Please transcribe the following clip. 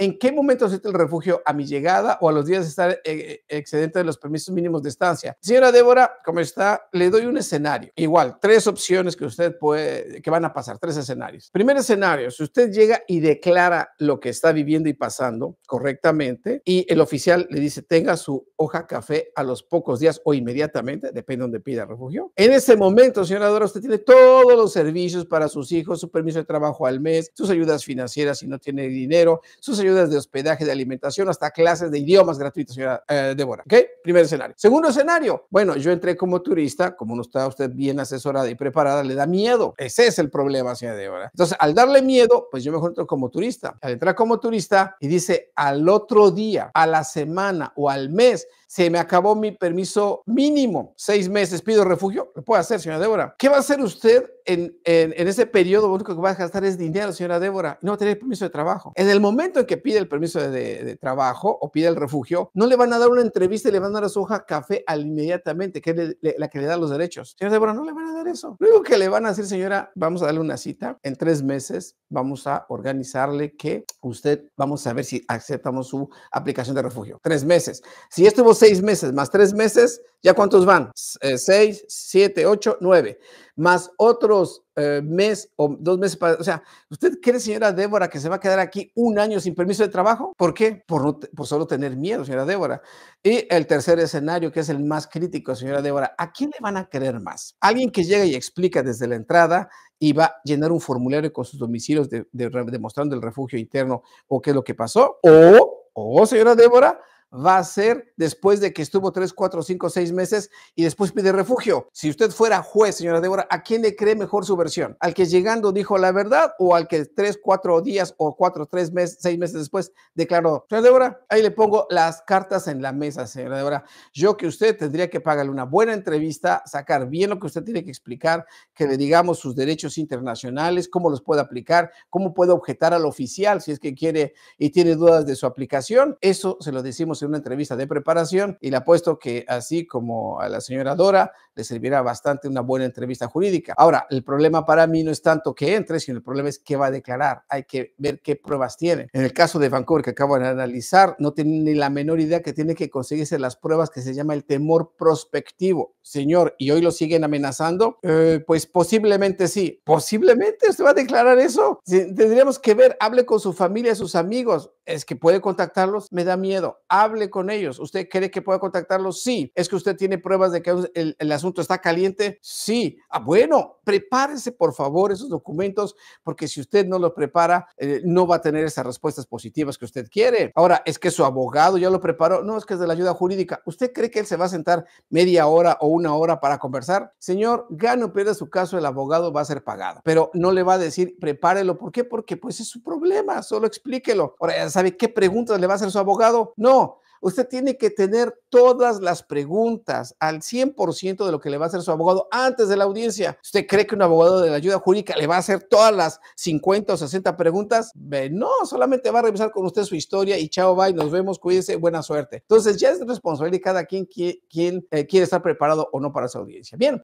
¿En qué momento acepta el refugio? ¿A mi llegada o a los días de estar eh, eh, excedente de los permisos mínimos de estancia? Señora Débora, ¿cómo está? Le doy un escenario. Igual, tres opciones que usted puede, que van a pasar, tres escenarios. Primer escenario, si usted llega y declara lo que está viviendo y pasando correctamente y el oficial le dice tenga su hoja café a los pocos días o inmediatamente, depende de donde pida refugio. En ese momento, señora Débora, usted tiene todos los servicios para sus hijos, su permiso de trabajo al mes, sus ayudas financieras si no tiene dinero, sus ayudas ayudas de hospedaje, de alimentación, hasta clases de idiomas gratuitas, señora eh, Débora. ¿Ok? Primer escenario. Segundo escenario. Bueno, yo entré como turista, como no está usted bien asesorada y preparada, le da miedo. Ese es el problema, señora Débora. Entonces, al darle miedo, pues yo me encuentro como turista. Al entrar como turista y dice al otro día, a la semana o al mes, se me acabó mi permiso mínimo, seis meses, pido refugio, lo puede hacer, señora Débora. ¿Qué va a hacer usted en, en, ese periodo? Lo único que va a gastar es dinero, señora Débora, no va a tener permiso de trabajo. En el momento en que pide el permiso de, trabajo o pide el refugio, no le van a dar una entrevista y le van a dar su hoja café al inmediatamente, que es la que le da los derechos. Señor Débora, no le van a dar eso. Lo único que le van a decir, señora, vamos a darle una cita. En tres meses vamos a organizarle que usted, vamos a ver si aceptamos su aplicación de refugio. Tres meses. Si estuvo seis meses más tres meses, ¿ya cuántos van? Eh, seis, siete, ocho, nueve más otros eh, mes o dos meses para... O sea, ¿usted cree, señora Débora, que se va a quedar aquí un año sin permiso de trabajo? ¿Por qué? Por, solo tener miedo, señora Débora. Y el tercer escenario, que es el más crítico, señora Débora, ¿a quién le van a creer más? Alguien que llega y explica desde la entrada y va a llenar un formulario con sus domicilios demostrando el refugio interno o qué es lo que pasó. O, o señora Débora, va a ser después de que estuvo tres, cuatro, cinco, seis meses y después pide refugio. Si usted fuera juez, señora Débora, ¿a quién le cree mejor su versión? ¿Al que llegando dijo la verdad o al que tres, cuatro días o cuatro, tres meses, seis meses después declaró? Señora Débora, ahí le pongo las cartas en la mesa, señora Débora. Yo que usted tendría que pagarle una buena entrevista, sacar bien lo que usted tiene que explicar, que le digamos sus derechos internacionales, cómo los puede aplicar, cómo puede objetar al oficial si es que quiere y tiene dudas de su aplicación. Eso se lo decimos una entrevista de preparación y le apuesto que así como a la señora Dora le servirá bastante una buena entrevista jurídica. Ahora, el problema para mí no es tanto que entre, sino el problema es qué va a declarar. Hay que ver qué pruebas tiene. En el caso de Vancouver que acabo de analizar, no tiene ni la menor idea que tiene que conseguirse las pruebas que se llama el temor prospectivo. Señor, ¿y hoy lo siguen amenazando? Eh, pues posiblemente sí. ¿Posiblemente se va a declarar eso? tendríamos que ver, hable con su familia, sus amigos. Es que puede contactarlos, me da miedo. Hable hable con ellos. ¿Usted cree que pueda contactarlos? Sí. ¿Es que usted tiene pruebas de que el, asunto está caliente? Sí. Ah, bueno, prepárese por favor esos documentos, porque si usted no los prepara, eh, no va a tener esas respuestas positivas que usted quiere. Ahora, es que su abogado ya lo preparó. No, es que es de la ayuda jurídica. ¿Usted cree que él se va a sentar media hora o una hora para conversar? Señor, gano o pierda su caso, el abogado va a ser pagado, pero no le va a decir prepárelo. ¿Por qué? Porque pues es su problema, solo explíquelo. Ahora, ya sabe qué preguntas le va a hacer su abogado. No, Usted tiene que tener todas las preguntas al 100% de lo que le va a hacer su abogado antes de la audiencia. ¿Usted cree que un abogado de la ayuda jurídica le va a hacer todas las 50 o 60 preguntas? no, solamente va a revisar con usted su historia y chao, bye, nos vemos, cuídense, buena suerte. Entonces ya es responsabilidad de cada quien, quien, eh, quiere estar preparado o no para su audiencia. Bien,